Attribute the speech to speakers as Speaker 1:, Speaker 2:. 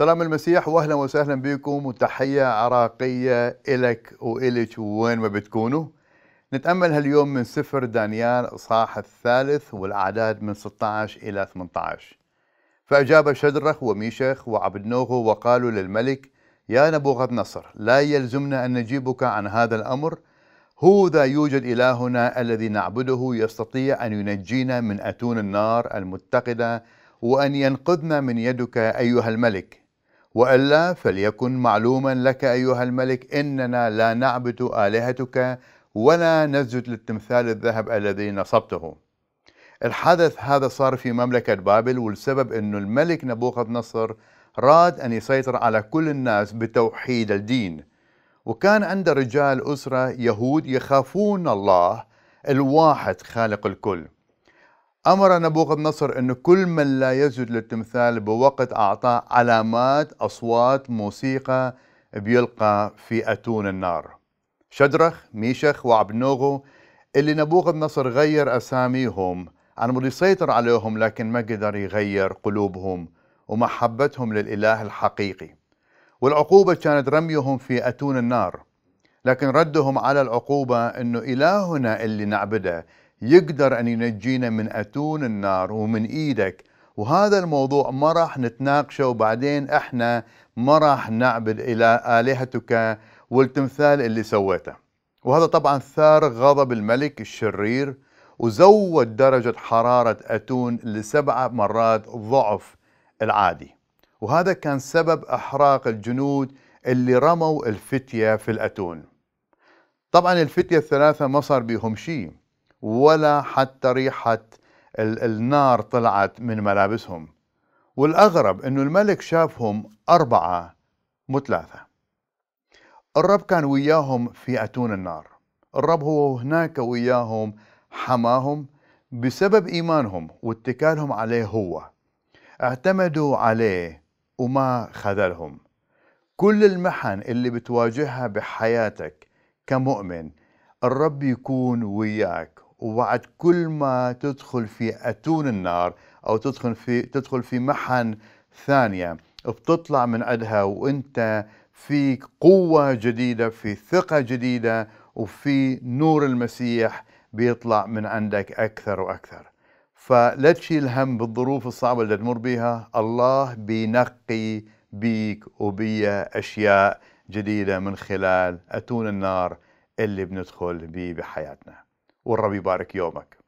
Speaker 1: سلام المسيح واهلا وسهلا بكم وتحيه عراقيه الك والك وين ما بتكونوا. نتامل هاليوم من سفر دانيال اصحاح الثالث والاعداد من 16 الى 18. فاجاب شدرخ وميشخ وعبد نوغو وقالوا للملك: يا نبوغذ نصر لا يلزمنا ان نجيبك عن هذا الامر هو ذا يوجد الهنا الذي نعبده يستطيع ان ينجينا من اتون النار المتقده وان ينقذنا من يدك ايها الملك والا فليكن معلوما لك ايها الملك اننا لا نعبد الهتك ولا نسجد للتمثال الذهب الذي نصبته. الحدث هذا صار في مملكه بابل والسبب انه الملك نبوخذ نصر راد ان يسيطر على كل الناس بتوحيد الدين. وكان عند رجال اسره يهود يخافون الله الواحد خالق الكل. أمر نبوخذ نصر أن كل من لا يسجد للتمثال بوقت أعطاه علامات أصوات موسيقى بيلقى في أتون النار شدرخ ميشخ وعبنوغو اللي نبوخذ نصر غير أساميهم أنا بده يسيطر عليهم لكن ما قدر يغير قلوبهم ومحبتهم للإله الحقيقي والعقوبة كانت رميهم في أتون النار لكن ردهم على العقوبة أنه إلهنا اللي نعبده يقدر أن ينجينا من أتون النار ومن إيدك وهذا الموضوع ما راح نتناقشه وبعدين احنا ما راح نعبد إلى آلهتك والتمثال اللي سويته وهذا طبعا ثار غضب الملك الشرير وزود درجة حرارة أتون لسبع مرات ضعف العادي وهذا كان سبب إحراق الجنود اللي رموا الفتية في الأتون طبعا الفتية الثلاثة ما صار بهم شيء ولا حتى ريحة النار طلعت من ملابسهم والأغرب أنه الملك شافهم أربعة متلاثة الرب كان وياهم في أتون النار الرب هو هناك وياهم حماهم بسبب إيمانهم واتكالهم عليه هو اعتمدوا عليه وما خذلهم كل المحن اللي بتواجهها بحياتك كمؤمن الرب يكون وياك وبعد كل ما تدخل في اتون النار او تدخل في تدخل في محن ثانيه بتطلع من عندها وانت في قوه جديده في ثقه جديده وفي نور المسيح بيطلع من عندك اكثر واكثر فلا تشيل هم بالظروف الصعبه اللي تمر بيها الله بينقي بيك وبيا اشياء جديده من خلال اتون النار اللي بندخل به بحياتنا والرب يبارك يومك